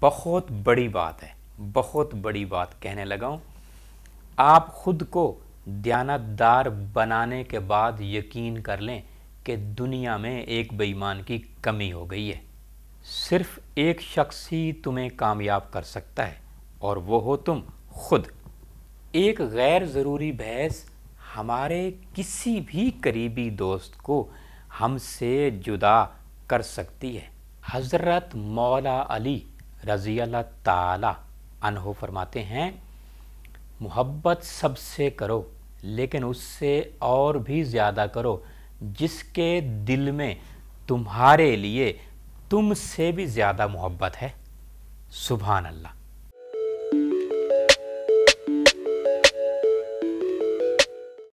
बहुत बड़ी बात है बहुत बड़ी बात कहने लगा हूँ आप खुद को दयानतदार बनाने के बाद यकीन कर लें कि दुनिया में एक बेईमान की कमी हो गई है सिर्फ एक शख्स ही तुम्हें कामयाब कर सकता है और वो हो तुम खुद एक गैर ज़रूरी बहस हमारे किसी भी करीबी दोस्त को हमसे जुदा कर सकती है हज़रत मौला अली रज़ी अल्लाह ताला अनहो फरमाते हैं मोहब्बत सबसे करो लेकिन उससे और भी ज़्यादा करो जिसके दिल में तुम्हारे लिए तुमसे भी ज़्यादा मोहब्बत है सुबहान अल्लाह